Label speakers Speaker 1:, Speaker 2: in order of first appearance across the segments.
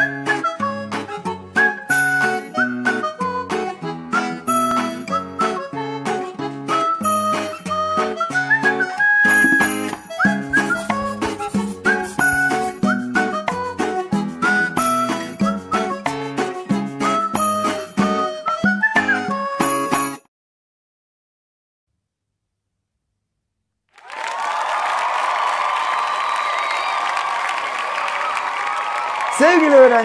Speaker 1: Thank you.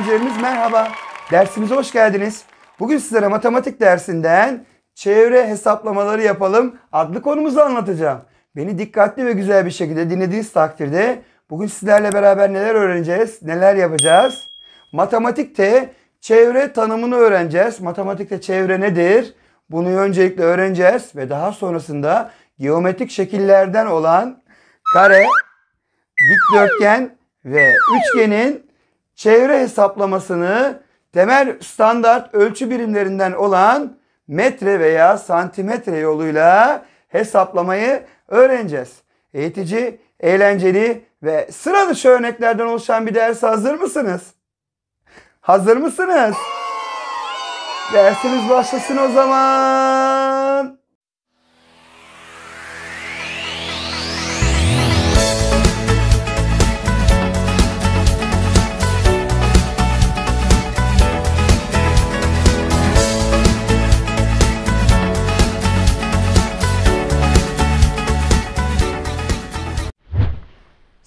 Speaker 1: öğrencilerimiz merhaba. Dersimize hoş geldiniz. Bugün sizlere matematik dersinden çevre hesaplamaları yapalım adlı konumuzu anlatacağım. Beni dikkatli ve güzel bir şekilde dinlediğiniz takdirde bugün sizlerle beraber neler öğreneceğiz, neler yapacağız? Matematikte çevre tanımını öğreneceğiz. Matematikte çevre nedir? Bunu öncelikle öğreneceğiz ve daha sonrasında geometrik şekillerden olan kare, dikdörtgen ve üçgenin çevre hesaplamasını temel standart ölçü birimlerinden olan metre veya santimetre yoluyla hesaplamayı öğreneceğiz. Eğitici, eğlenceli ve sıra dışı örneklerden oluşan bir ders hazır mısınız? Hazır mısınız? Dersimiz başlasın o zaman.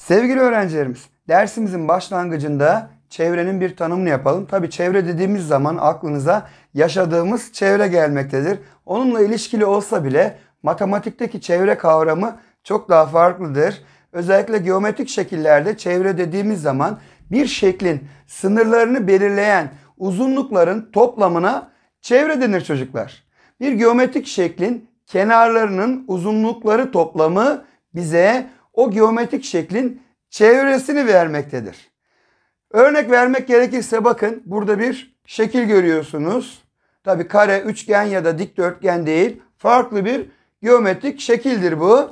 Speaker 1: Sevgili öğrencilerimiz, dersimizin başlangıcında çevrenin bir tanımını yapalım. Tabi çevre dediğimiz zaman aklınıza yaşadığımız çevre gelmektedir. Onunla ilişkili olsa bile matematikteki çevre kavramı çok daha farklıdır. Özellikle geometrik şekillerde çevre dediğimiz zaman bir şeklin sınırlarını belirleyen uzunlukların toplamına çevre denir çocuklar. Bir geometrik şeklin kenarlarının uzunlukları toplamı bize o geometrik şeklin çevresini vermektedir. Örnek vermek gerekirse bakın burada bir şekil görüyorsunuz. Tabi kare, üçgen ya da dikdörtgen değil. Farklı bir geometrik şekildir bu.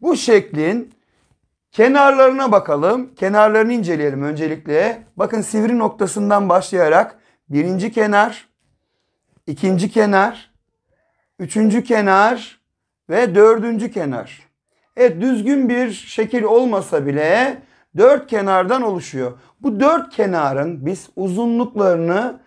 Speaker 1: Bu şeklin kenarlarına bakalım. Kenarlarını inceleyelim öncelikle. Bakın sivri noktasından başlayarak birinci kenar, ikinci kenar, üçüncü kenar ve dördüncü kenar. Evet düzgün bir şekil olmasa bile dört kenardan oluşuyor. Bu dört kenarın biz uzunluklarını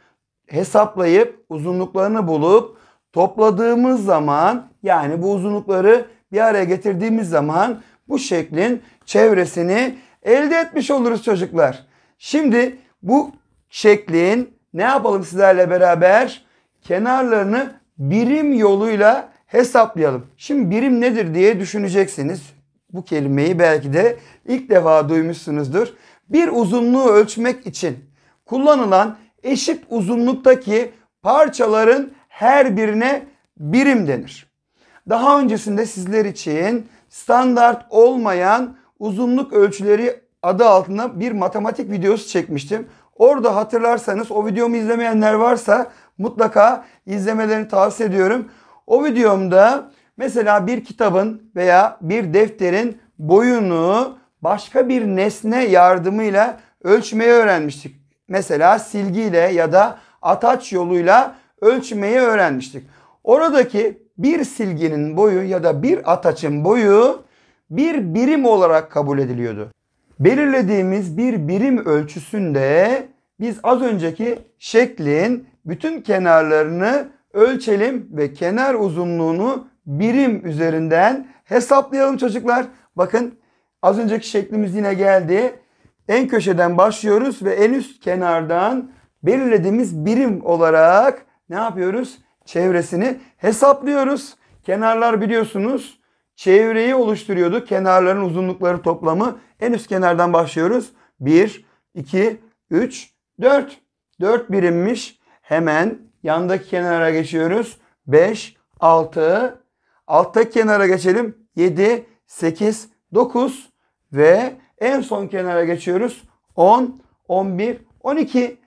Speaker 1: hesaplayıp uzunluklarını bulup topladığımız zaman yani bu uzunlukları bir araya getirdiğimiz zaman bu şeklin çevresini elde etmiş oluruz çocuklar. Şimdi bu şeklin ne yapalım sizlerle beraber? Kenarlarını birim yoluyla hesaplayalım. Şimdi birim nedir diye düşüneceksiniz. Bu kelimeyi belki de ilk defa duymuşsunuzdur. Bir uzunluğu ölçmek için kullanılan eşit uzunluktaki parçaların her birine birim denir. Daha öncesinde sizler için standart olmayan uzunluk ölçüleri adı altında bir matematik videosu çekmiştim. Orada hatırlarsanız o videomu izlemeyenler varsa mutlaka izlemelerini tavsiye ediyorum. O videomda mesela bir kitabın veya bir defterin boyunu başka bir nesne yardımıyla ölçmeyi öğrenmiştik. Mesela silgiyle ya da ataç yoluyla ölçmeyi öğrenmiştik. Oradaki bir silginin boyu ya da bir ataçın boyu bir birim olarak kabul ediliyordu. Belirlediğimiz bir birim ölçüsünde biz az önceki şeklin bütün kenarlarını ölçelim ve kenar uzunluğunu birim üzerinden hesaplayalım çocuklar. Bakın az önceki şeklimiz yine geldi. En köşeden başlıyoruz ve en üst kenardan belirlediğimiz birim olarak ne yapıyoruz? Çevresini hesaplıyoruz. Kenarlar biliyorsunuz çevreyi oluşturuyordu. Kenarların uzunlukları toplamı. En üst kenardan başlıyoruz. 1, 2, 3, 4. 4 birimmiş. Hemen Yandaki kenara geçiyoruz. 5, 6. Alttaki kenara geçelim. 7, 8, 9 ve en son kenara geçiyoruz. 10, 11, 12.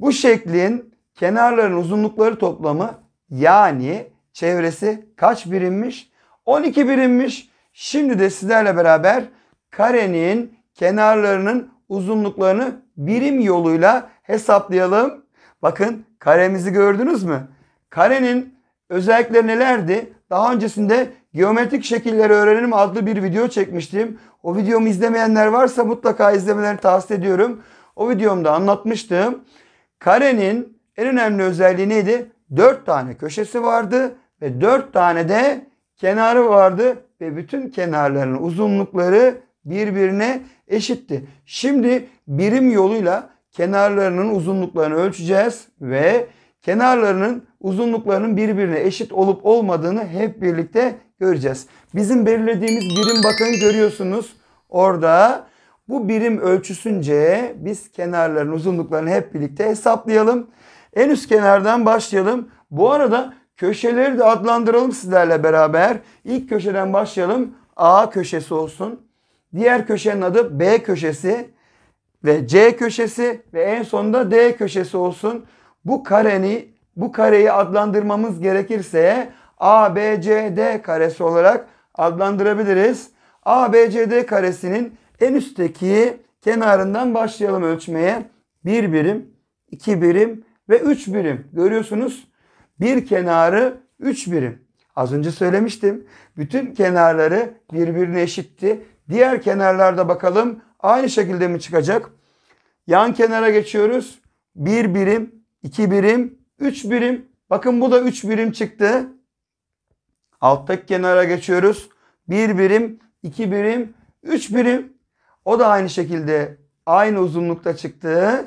Speaker 1: Bu şeklin kenarların uzunlukları toplamı yani çevresi kaç birimmiş? 12 birimmiş. Şimdi de sizlerle beraber karenin kenarlarının uzunluklarını birim yoluyla hesaplayalım. Bakın Karemizi gördünüz mü? Karenin özellikleri nelerdi? Daha öncesinde geometrik şekilleri öğrenelim adlı bir video çekmiştim. O videomu izlemeyenler varsa mutlaka izlemelerini tavsiye ediyorum. O videomda anlatmıştım. Karenin en önemli özelliği neydi? 4 tane köşesi vardı ve 4 tane de kenarı vardı ve bütün kenarlarının uzunlukları birbirine eşitti. Şimdi birim yoluyla kenarlarının uzunluklarını ölçeceğiz ve kenarlarının uzunluklarının birbirine eşit olup olmadığını hep birlikte göreceğiz. Bizim belirlediğimiz birim bakın görüyorsunuz orada bu birim ölçüsünce biz kenarların uzunluklarını hep birlikte hesaplayalım. En üst kenardan başlayalım. Bu arada köşeleri de adlandıralım sizlerle beraber. İlk köşeden başlayalım. A köşesi olsun. Diğer köşenin adı B köşesi ve C köşesi ve en sonunda D köşesi olsun. Bu kareni bu kareyi adlandırmamız gerekirse ABCD karesi olarak adlandırabiliriz. ABCD karesinin en üstteki kenarından başlayalım ölçmeye. 1 birim, 2 birim ve 3 birim. Görüyorsunuz bir kenarı 3 birim. Az önce söylemiştim. Bütün kenarları birbirine eşitti. Diğer kenarlarda bakalım Aynı şekilde mi çıkacak? Yan kenara geçiyoruz. 1 bir birim, 2 birim, 3 birim. Bakın bu da 3 birim çıktı. Alttaki kenara geçiyoruz. 1 bir birim, 2 birim, 3 birim. O da aynı şekilde aynı uzunlukta çıktı.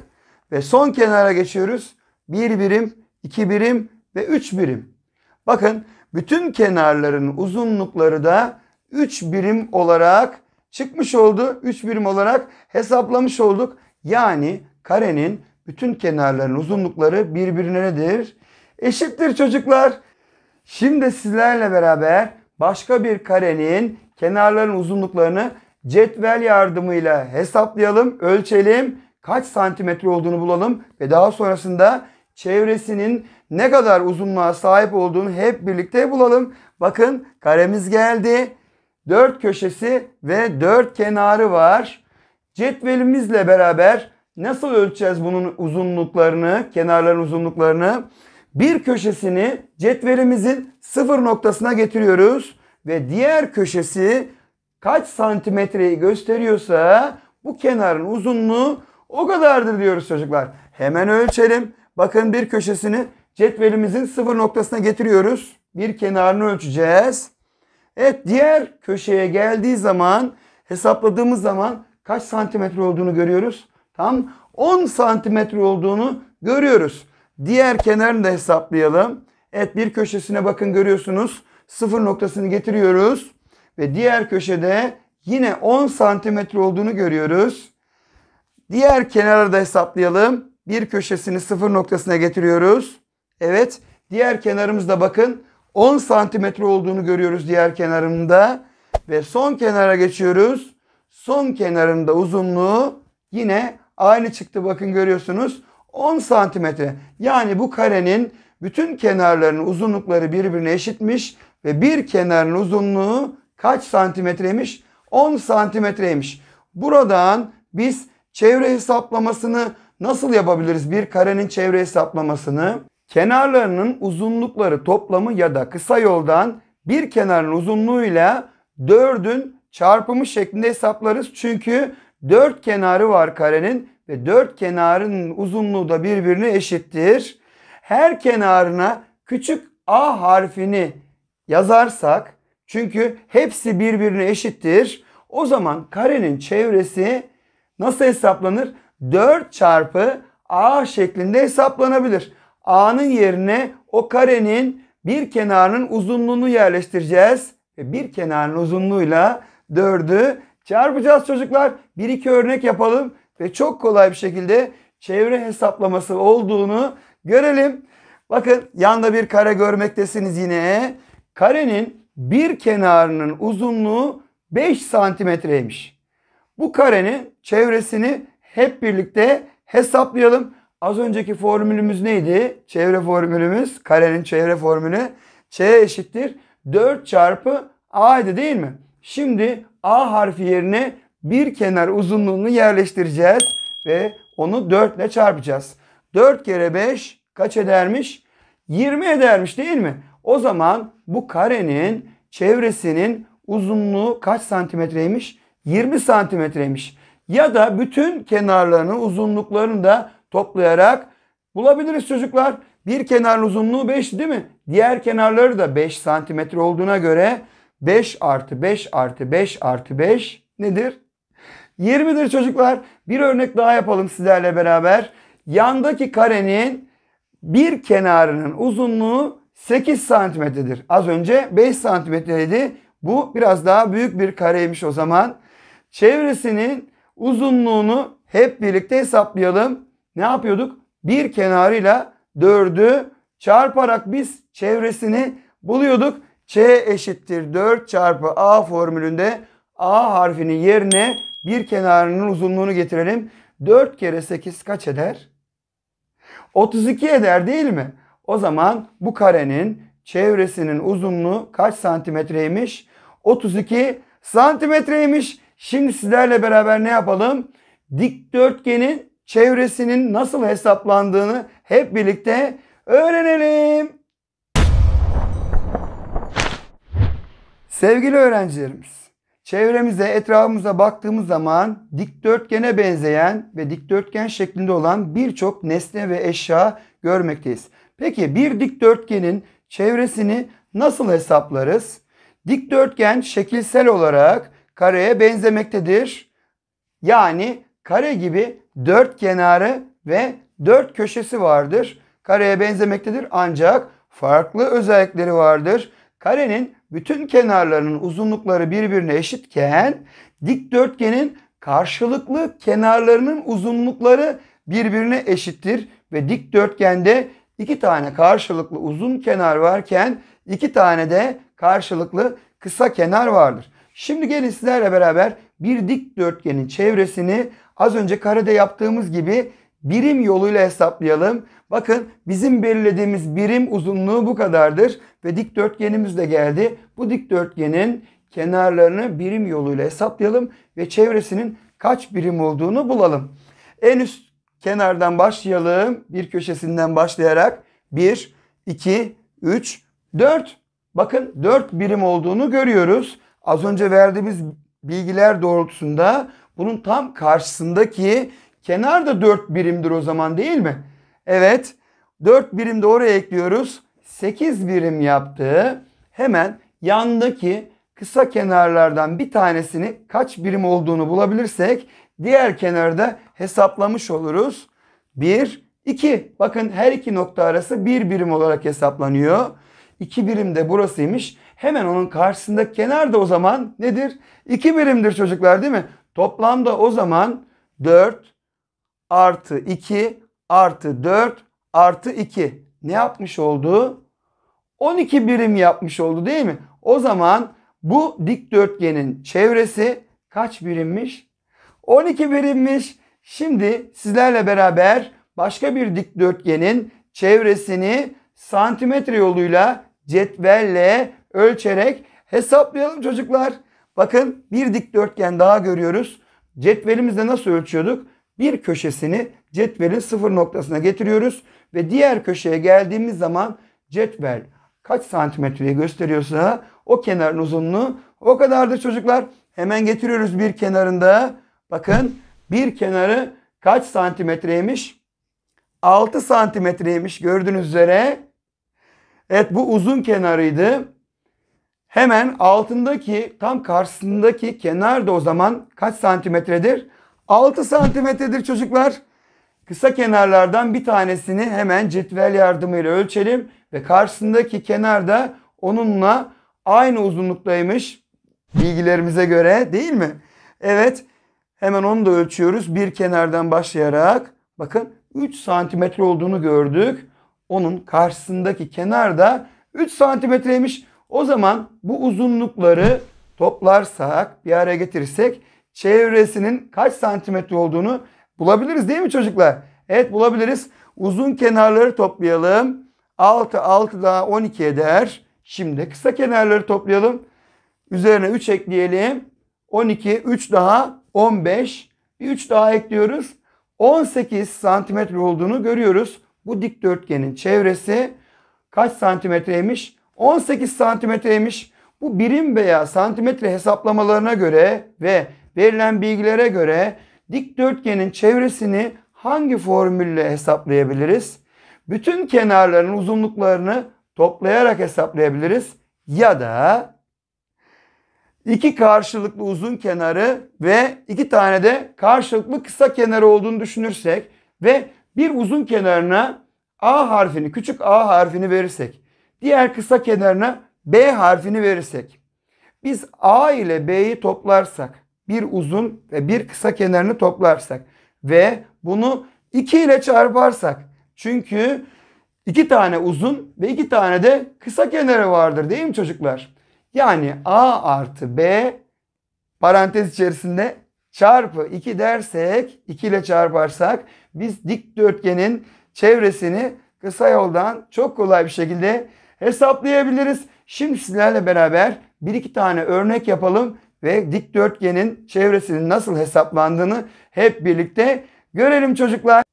Speaker 1: Ve son kenara geçiyoruz. 1 bir birim, 2 birim ve 3 birim. Bakın bütün kenarların uzunlukları da 3 birim olarak çıkmış oldu. 3 birim olarak hesaplamış olduk. Yani karenin bütün kenarların uzunlukları birbirine nedir? Eşittir çocuklar. Şimdi sizlerle beraber başka bir karenin kenarların uzunluklarını cetvel yardımıyla hesaplayalım, ölçelim, kaç santimetre olduğunu bulalım ve daha sonrasında çevresinin ne kadar uzunluğa sahip olduğunu hep birlikte bulalım. Bakın karemiz geldi dört köşesi ve dört kenarı var. Cetvelimizle beraber nasıl ölçeceğiz bunun uzunluklarını, kenarların uzunluklarını? Bir köşesini cetvelimizin sıfır noktasına getiriyoruz ve diğer köşesi kaç santimetreyi gösteriyorsa bu kenarın uzunluğu o kadardır diyoruz çocuklar. Hemen ölçelim. Bakın bir köşesini cetvelimizin sıfır noktasına getiriyoruz. Bir kenarını ölçeceğiz. Evet diğer köşeye geldiği zaman hesapladığımız zaman kaç santimetre olduğunu görüyoruz. Tam 10 santimetre olduğunu görüyoruz. Diğer kenarını da hesaplayalım. Evet bir köşesine bakın görüyorsunuz. Sıfır noktasını getiriyoruz. Ve diğer köşede yine 10 santimetre olduğunu görüyoruz. Diğer kenarı da hesaplayalım. Bir köşesini sıfır noktasına getiriyoruz. Evet diğer kenarımızda bakın 10 santimetre olduğunu görüyoruz diğer kenarında. Ve son kenara geçiyoruz. Son kenarında uzunluğu yine aynı çıktı bakın görüyorsunuz. 10 santimetre. Yani bu karenin bütün kenarlarının uzunlukları birbirine eşitmiş ve bir kenarın uzunluğu kaç santimetreymiş? 10 santimetreymiş. Buradan biz çevre hesaplamasını nasıl yapabiliriz? Bir karenin çevre hesaplamasını kenarlarının uzunlukları toplamı ya da kısa yoldan bir kenarın uzunluğuyla 4'ün çarpımı şeklinde hesaplarız. Çünkü 4 kenarı var karenin ve 4 kenarın uzunluğu da birbirine eşittir. Her kenarına küçük a harfini yazarsak çünkü hepsi birbirine eşittir. O zaman karenin çevresi nasıl hesaplanır? 4 çarpı a şeklinde hesaplanabilir. A'nın yerine o karenin bir kenarının uzunluğunu yerleştireceğiz. Ve bir kenarın uzunluğuyla 4'ü çarpacağız çocuklar. Bir iki örnek yapalım ve çok kolay bir şekilde çevre hesaplaması olduğunu görelim. Bakın yanda bir kare görmektesiniz yine. Karenin bir kenarının uzunluğu 5 santimetreymiş. Bu karenin çevresini hep birlikte hesaplayalım. Az önceki formülümüz neydi? Çevre formülümüz. Karenin çevre formülü. Ç eşittir. 4 çarpı A'ydı değil mi? Şimdi A harfi yerine bir kenar uzunluğunu yerleştireceğiz. Ve onu 4 ile çarpacağız. 4 kere 5 kaç edermiş? 20 edermiş değil mi? O zaman bu karenin çevresinin uzunluğu kaç santimetreymiş? 20 santimetreymiş. Ya da bütün kenarlarının uzunluklarını da toplayarak bulabiliriz çocuklar. Bir kenar uzunluğu 5 değil mi? Diğer kenarları da 5 santimetre olduğuna göre 5 artı 5 artı 5 artı 5 nedir? 20'dir çocuklar. Bir örnek daha yapalım sizlerle beraber. Yandaki karenin bir kenarının uzunluğu 8 santimetredir. Az önce 5 santimetreydi. Bu biraz daha büyük bir kareymiş o zaman. Çevresinin uzunluğunu hep birlikte hesaplayalım ne yapıyorduk? Bir kenarıyla 4'ü çarparak biz çevresini buluyorduk. Ç eşittir 4 çarpı A formülünde A harfinin yerine bir kenarının uzunluğunu getirelim. 4 kere 8 kaç eder? 32 eder değil mi? O zaman bu karenin çevresinin uzunluğu kaç santimetreymiş? 32 santimetreymiş. Şimdi sizlerle beraber ne yapalım? Dikdörtgenin çevresinin nasıl hesaplandığını hep birlikte öğrenelim. Sevgili öğrencilerimiz, çevremize, etrafımıza baktığımız zaman dikdörtgene benzeyen ve dikdörtgen şeklinde olan birçok nesne ve eşya görmekteyiz. Peki bir dikdörtgenin çevresini nasıl hesaplarız? Dikdörtgen şekilsel olarak kareye benzemektedir. Yani kare gibi dört kenarı ve dört köşesi vardır. Kareye benzemektedir ancak farklı özellikleri vardır. Karenin bütün kenarlarının uzunlukları birbirine eşitken dikdörtgenin karşılıklı kenarlarının uzunlukları birbirine eşittir ve dikdörtgende iki tane karşılıklı uzun kenar varken iki tane de karşılıklı kısa kenar vardır. Şimdi gelin sizlerle beraber bir dikdörtgenin çevresini az önce karede yaptığımız gibi birim yoluyla hesaplayalım. Bakın bizim belirlediğimiz birim uzunluğu bu kadardır ve dikdörtgenimiz de geldi. Bu dikdörtgenin kenarlarını birim yoluyla hesaplayalım ve çevresinin kaç birim olduğunu bulalım. En üst kenardan başlayalım. Bir köşesinden başlayarak 1, 2, 3, 4. Bakın 4 birim olduğunu görüyoruz. Az önce verdiğimiz bilgiler doğrultusunda bunun tam karşısındaki kenar da 4 birimdir o zaman değil mi? Evet 4 birim de oraya ekliyoruz. 8 birim yaptı. Hemen yandaki kısa kenarlardan bir tanesini kaç birim olduğunu bulabilirsek diğer kenarda hesaplamış oluruz. 1, 2. Bakın her iki nokta arası bir birim olarak hesaplanıyor. 2 birim de burasıymış. Hemen onun karşısında kenar da o zaman nedir? 2 birimdir çocuklar değil mi? Toplamda o zaman 4 artı 2 artı 4 artı 2 ne yapmış oldu? 12 birim yapmış oldu değil mi? O zaman bu dikdörtgenin çevresi kaç birimmiş? 12 birimmiş. Şimdi sizlerle beraber başka bir dikdörtgenin çevresini santimetre yoluyla cetvelle ölçerek hesaplayalım çocuklar. Bakın bir dikdörtgen daha görüyoruz. Cetvelimizde nasıl ölçüyorduk? Bir köşesini cetvelin sıfır noktasına getiriyoruz ve diğer köşeye geldiğimiz zaman cetvel kaç santimetreyi gösteriyorsa o kenarın uzunluğu o kadardır çocuklar. Hemen getiriyoruz bir kenarında. Bakın bir kenarı kaç santimetreymiş? 6 santimetreymiş gördüğünüz üzere. Evet bu uzun kenarıydı. Hemen altındaki tam karşısındaki kenar da o zaman kaç santimetredir? 6 santimetredir çocuklar. Kısa kenarlardan bir tanesini hemen cetvel yardımıyla ölçelim ve karşısındaki kenar da onunla aynı uzunluktaymış bilgilerimize göre değil mi? Evet hemen onu da ölçüyoruz. Bir kenardan başlayarak bakın 3 santimetre olduğunu gördük. Onun karşısındaki kenar da 3 santimetreymiş. O zaman bu uzunlukları toplarsak, bir araya getirirsek çevresinin kaç santimetre olduğunu bulabiliriz değil mi çocuklar? Evet bulabiliriz. Uzun kenarları toplayalım. 6, 6 daha 12 eder. Şimdi kısa kenarları toplayalım. Üzerine 3 ekleyelim. 12, 3 daha 15. Bir 3 daha ekliyoruz. 18 santimetre olduğunu görüyoruz. Bu dikdörtgenin çevresi kaç santimetreymiş? 18 santimetreymiş. Bu birim veya santimetre hesaplamalarına göre ve verilen bilgilere göre dikdörtgenin çevresini hangi formülle hesaplayabiliriz? Bütün kenarların uzunluklarını toplayarak hesaplayabiliriz ya da iki karşılıklı uzun kenarı ve iki tane de karşılıklı kısa kenarı olduğunu düşünürsek ve bir uzun kenarına A harfini, küçük A harfini verirsek Diğer kısa kenarına B harfini verirsek. Biz A ile B'yi toplarsak bir uzun ve bir kısa kenarını toplarsak ve bunu 2 ile çarparsak çünkü iki tane uzun ve iki tane de kısa kenarı vardır değil mi çocuklar? Yani A artı B parantez içerisinde çarpı 2 dersek 2 ile çarparsak biz dikdörtgenin çevresini kısa yoldan çok kolay bir şekilde hesaplayabiliriz. Şimdi sizlerle beraber bir iki tane örnek yapalım ve dikdörtgenin çevresinin nasıl hesaplandığını hep birlikte görelim çocuklar.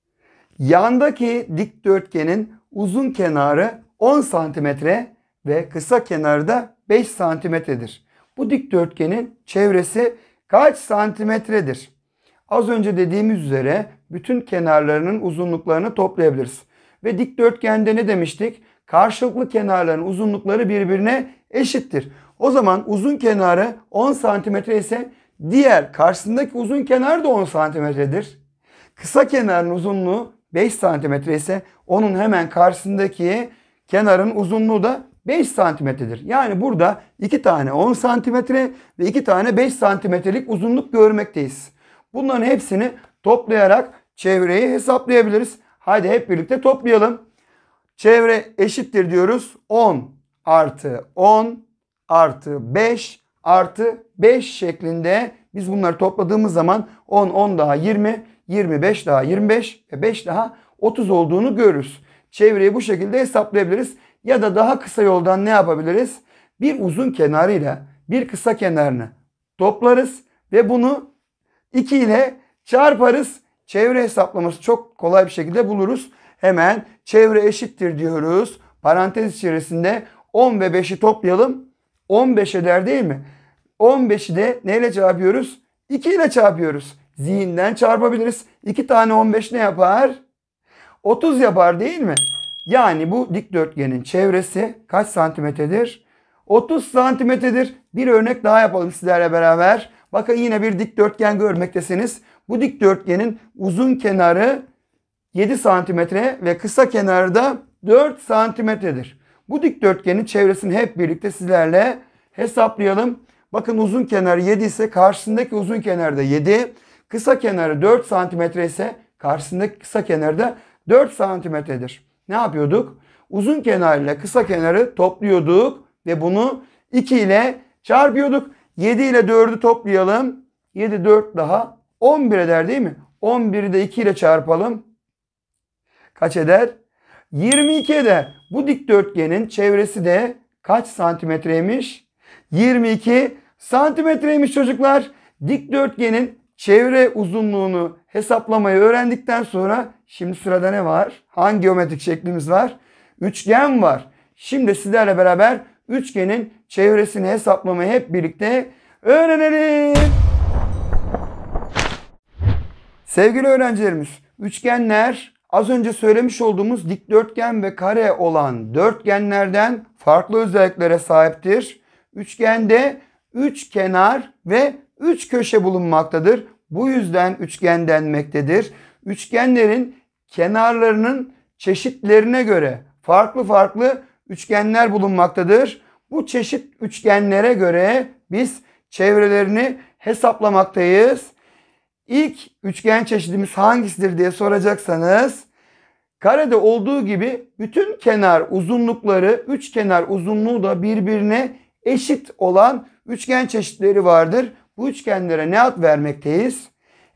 Speaker 1: Yandaki dikdörtgenin uzun kenarı 10 santimetre ve kısa kenarı da 5 santimetredir. Bu dikdörtgenin çevresi kaç santimetredir? Az önce dediğimiz üzere bütün kenarlarının uzunluklarını toplayabiliriz. Ve dikdörtgende ne demiştik? Karşılıklı kenarların uzunlukları birbirine eşittir. O zaman uzun kenarı 10 cm ise diğer karşısındaki uzun kenar da 10 cm'dir. Kısa kenarın uzunluğu 5 cm ise onun hemen karşısındaki kenarın uzunluğu da 5 santimetredir. Yani burada 2 tane 10 santimetre ve 2 tane 5 santimetrelik uzunluk görmekteyiz. Bunların hepsini toplayarak çevreyi hesaplayabiliriz. Hadi hep birlikte toplayalım. Çevre eşittir diyoruz. 10 artı 10 artı 5 artı 5 şeklinde biz bunları topladığımız zaman 10, 10 daha 20, 25 daha 25 ve 5 daha 30 olduğunu görürüz. Çevreyi bu şekilde hesaplayabiliriz. Ya da daha kısa yoldan ne yapabiliriz? Bir uzun kenarıyla bir kısa kenarını toplarız ve bunu 2 ile çarparız. Çevre hesaplaması çok kolay bir şekilde buluruz. Hemen çevre eşittir diyoruz. Parantez içerisinde 10 ve 5'i toplayalım. 15 eder değil mi? 15'i de neyle çarpıyoruz? 2 ile çarpıyoruz. Zihinden çarpabiliriz. 2 tane 15 ne yapar? 30 yapar değil mi? Yani bu dikdörtgenin çevresi kaç santimetredir? 30 santimetredir. Bir örnek daha yapalım sizlerle beraber. Bakın yine bir dikdörtgen görmektesiniz. Bu dikdörtgenin uzun kenarı 7 santimetre ve kısa kenarda 4 santimetredir. Bu dikdörtgenin çevresini hep birlikte sizlerle hesaplayalım. Bakın uzun kenar 7 ise karşısındaki uzun kenarda 7. Kısa kenarı 4 santimetre ise karşısındaki kısa kenarda 4 santimetredir. Ne yapıyorduk? Uzun kenar ile kısa kenarı topluyorduk ve bunu 2 ile çarpıyorduk. 7 ile 4'ü toplayalım. 7 4 daha 11 eder değil mi? 11'i de 2 ile çarpalım kaç eder? 22 eder. Bu dikdörtgenin çevresi de kaç santimetreymiş? 22 santimetreymiş çocuklar. Dikdörtgenin çevre uzunluğunu hesaplamayı öğrendikten sonra şimdi sırada ne var? Hangi geometrik şeklimiz var? Üçgen var. Şimdi sizlerle beraber üçgenin çevresini hesaplamayı hep birlikte öğrenelim. Sevgili öğrencilerimiz, üçgenler az önce söylemiş olduğumuz dikdörtgen ve kare olan dörtgenlerden farklı özelliklere sahiptir. Üçgende üç kenar ve üç köşe bulunmaktadır. Bu yüzden üçgen denmektedir. Üçgenlerin kenarlarının çeşitlerine göre farklı farklı üçgenler bulunmaktadır. Bu çeşit üçgenlere göre biz çevrelerini hesaplamaktayız. İlk üçgen çeşidimiz hangisidir diye soracaksanız karede olduğu gibi bütün kenar uzunlukları, üç kenar uzunluğu da birbirine eşit olan üçgen çeşitleri vardır. Bu üçgenlere ne ad vermekteyiz?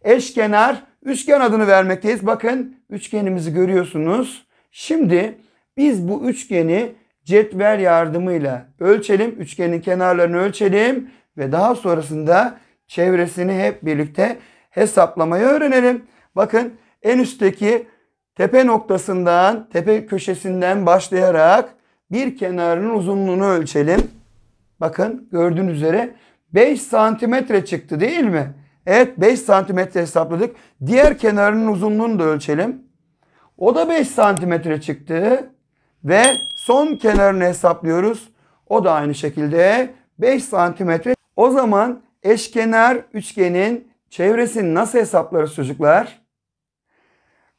Speaker 1: Eşkenar üçgen adını vermekteyiz. Bakın üçgenimizi görüyorsunuz. Şimdi biz bu üçgeni cetvel yardımıyla ölçelim. Üçgenin kenarlarını ölçelim ve daha sonrasında çevresini hep birlikte hesaplamayı öğrenelim. Bakın en üstteki tepe noktasından, tepe köşesinden başlayarak bir kenarının uzunluğunu ölçelim. Bakın gördüğünüz üzere 5 santimetre çıktı değil mi? Evet 5 santimetre hesapladık. Diğer kenarının uzunluğunu da ölçelim. O da 5 santimetre çıktı. Ve son kenarını hesaplıyoruz. O da aynı şekilde 5 santimetre. O zaman eşkenar üçgenin çevresini nasıl hesaplarız çocuklar?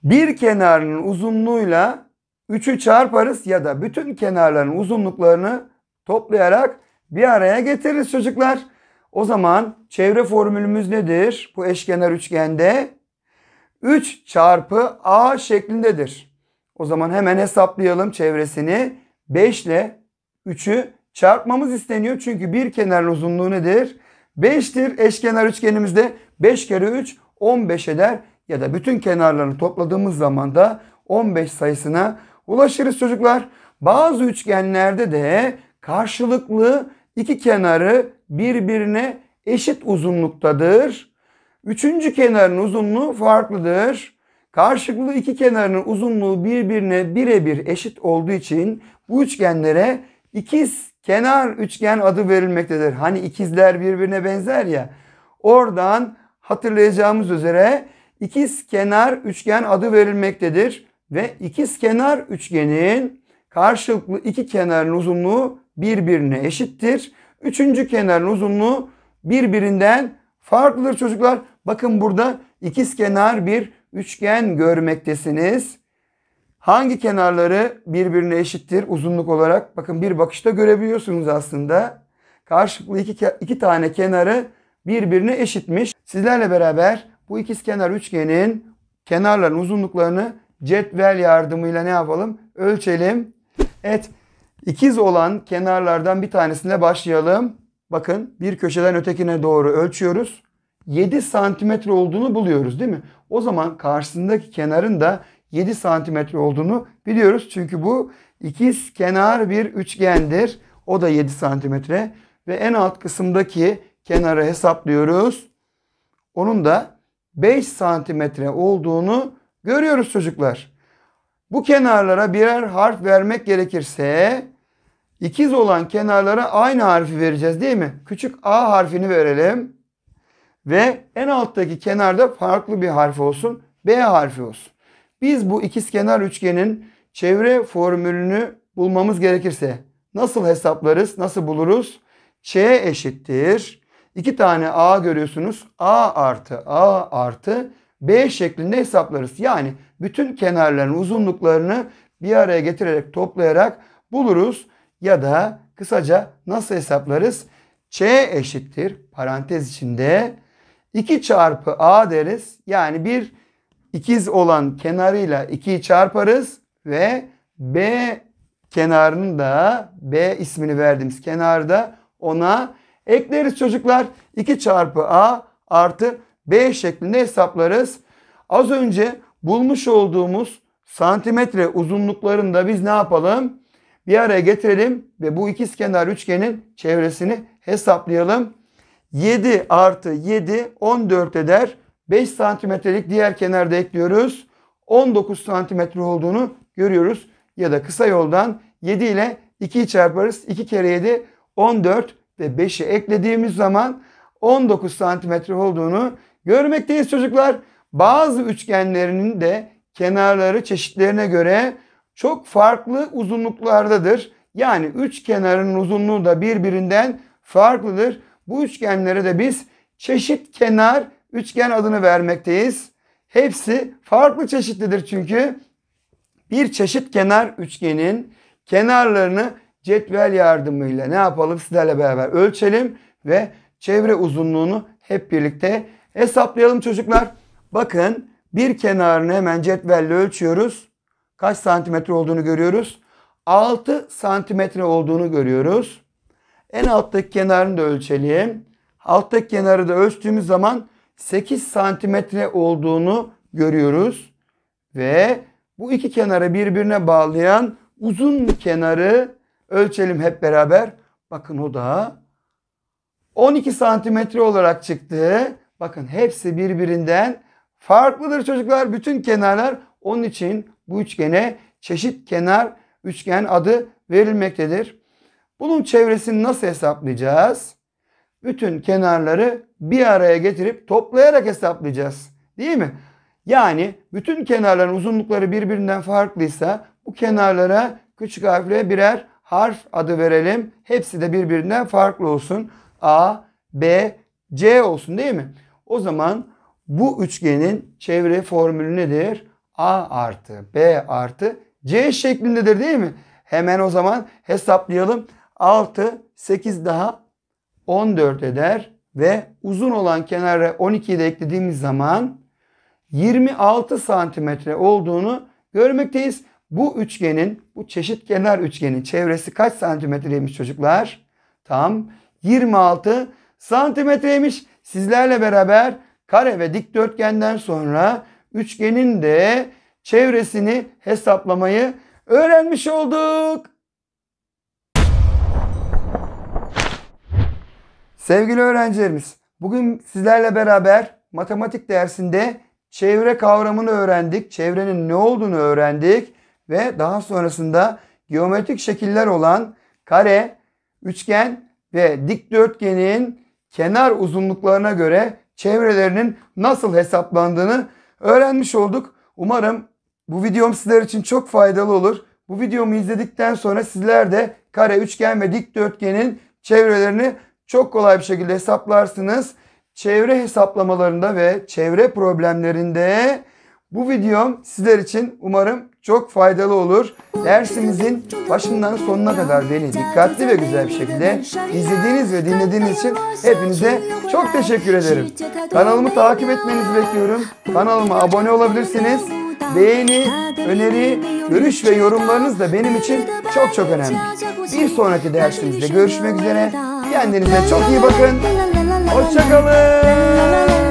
Speaker 1: Bir kenarının uzunluğuyla 3'ü çarparız ya da bütün kenarların uzunluklarını toplayarak bir araya getiririz çocuklar. O zaman çevre formülümüz nedir? Bu eşkenar üçgende 3 çarpı a şeklindedir. O zaman hemen hesaplayalım çevresini. 5 ile 3'ü çarpmamız isteniyor. Çünkü bir kenarın uzunluğu nedir? 5'tir eşkenar üçgenimizde. 5 kere 3 15 eder ya da bütün kenarlarını topladığımız zaman da 15 sayısına ulaşırız çocuklar. Bazı üçgenlerde de karşılıklı iki kenarı birbirine eşit uzunluktadır. Üçüncü kenarın uzunluğu farklıdır. Karşılıklı iki kenarın uzunluğu birbirine birebir eşit olduğu için bu üçgenlere ikiz kenar üçgen adı verilmektedir. Hani ikizler birbirine benzer ya. Oradan hatırlayacağımız üzere ikiz kenar üçgen adı verilmektedir ve ikiz kenar üçgenin karşılıklı iki kenarın uzunluğu birbirine eşittir. Üçüncü kenarın uzunluğu birbirinden farklıdır çocuklar. Bakın burada ikiz kenar bir üçgen görmektesiniz. Hangi kenarları birbirine eşittir uzunluk olarak? Bakın bir bakışta görebiliyorsunuz aslında. Karşılıklı iki, iki tane kenarı birbirine eşitmiş. Sizlerle beraber bu ikizkenar üçgenin kenarların uzunluklarını cetvel yardımıyla ne yapalım? Ölçelim. Evet. İkiz olan kenarlardan bir tanesine başlayalım. Bakın bir köşeden ötekine doğru ölçüyoruz. 7 santimetre olduğunu buluyoruz değil mi? O zaman karşısındaki kenarın da 7 santimetre olduğunu biliyoruz. Çünkü bu ikiz kenar bir üçgendir. O da 7 santimetre. Ve en alt kısımdaki kenarı hesaplıyoruz. Onun da 5 santimetre olduğunu görüyoruz çocuklar. Bu kenarlara birer harf vermek gerekirse ikiz olan kenarlara aynı harfi vereceğiz değil mi? Küçük A harfini verelim. Ve en alttaki kenarda farklı bir harf olsun. B harfi olsun. Biz bu ikiz kenar üçgenin çevre formülünü bulmamız gerekirse nasıl hesaplarız, nasıl buluruz? Ç eşittir İki tane A görüyorsunuz. A artı A artı B şeklinde hesaplarız. Yani bütün kenarların uzunluklarını bir araya getirerek toplayarak buluruz. Ya da kısaca nasıl hesaplarız? C eşittir parantez içinde 2 çarpı A deriz. Yani bir ikiz olan kenarıyla 2'yi çarparız ve B kenarını da B ismini verdiğimiz kenarda ona Ekleriz çocuklar. 2 çarpı A artı B şeklinde hesaplarız. Az önce bulmuş olduğumuz santimetre uzunluklarını da biz ne yapalım? Bir araya getirelim ve bu ikizkenar üçgenin çevresini hesaplayalım. 7 artı 7 14 eder. 5 santimetrelik diğer kenarda ekliyoruz. 19 santimetre olduğunu görüyoruz. Ya da kısa yoldan 7 ile 2'yi çarparız. 2 kere 7 14 ve 5'i eklediğimiz zaman 19 santimetre olduğunu görmekteyiz çocuklar. Bazı üçgenlerinin de kenarları çeşitlerine göre çok farklı uzunluklardadır. Yani üç kenarının uzunluğu da birbirinden farklıdır. Bu üçgenlere de biz çeşit kenar üçgen adını vermekteyiz. Hepsi farklı çeşitlidir çünkü bir çeşit kenar üçgenin kenarlarını cetvel yardımıyla ne yapalım sizlerle beraber ölçelim ve çevre uzunluğunu hep birlikte hesaplayalım çocuklar. Bakın bir kenarını hemen cetvelle ölçüyoruz. Kaç santimetre olduğunu görüyoruz. 6 santimetre olduğunu görüyoruz. En alttaki kenarını da ölçelim. Alttaki kenarı da ölçtüğümüz zaman 8 santimetre olduğunu görüyoruz. Ve bu iki kenarı birbirine bağlayan uzun kenarı Ölçelim hep beraber. Bakın o da 12 santimetre olarak çıktı. Bakın hepsi birbirinden farklıdır çocuklar. Bütün kenarlar onun için bu üçgene çeşit kenar üçgen adı verilmektedir. Bunun çevresini nasıl hesaplayacağız? Bütün kenarları bir araya getirip toplayarak hesaplayacağız. Değil mi? Yani bütün kenarların uzunlukları birbirinden farklıysa bu kenarlara küçük harfle birer harf adı verelim. Hepsi de birbirinden farklı olsun. A, B, C olsun değil mi? O zaman bu üçgenin çevre formülü nedir? A artı B artı C şeklindedir değil mi? Hemen o zaman hesaplayalım. 6, 8 daha 14 eder ve uzun olan kenara 12'yi de eklediğimiz zaman 26 santimetre olduğunu görmekteyiz. Bu üçgenin, bu çeşit kenar üçgenin çevresi kaç santimetreymiş çocuklar? Tam 26 santimetreymiş. Sizlerle beraber kare ve dikdörtgenden sonra üçgenin de çevresini hesaplamayı öğrenmiş olduk. Sevgili öğrencilerimiz, bugün sizlerle beraber matematik dersinde çevre kavramını öğrendik, çevrenin ne olduğunu öğrendik ve daha sonrasında geometrik şekiller olan kare, üçgen ve dikdörtgenin kenar uzunluklarına göre çevrelerinin nasıl hesaplandığını öğrenmiş olduk. Umarım bu videom sizler için çok faydalı olur. Bu videomu izledikten sonra sizler de kare, üçgen ve dikdörtgenin çevrelerini çok kolay bir şekilde hesaplarsınız. Çevre hesaplamalarında ve çevre problemlerinde bu videom sizler için umarım çok faydalı olur. Dersimizin başından sonuna kadar beni dikkatli ve güzel bir şekilde izlediğiniz ve dinlediğiniz için hepinize çok teşekkür ederim. Kanalımı takip etmenizi bekliyorum. Kanalıma abone olabilirsiniz. Beğeni, öneri, görüş ve yorumlarınız da benim için çok çok önemli. Bir sonraki dersimizde görüşmek üzere. Kendinize çok iyi bakın. Hoşçakalın.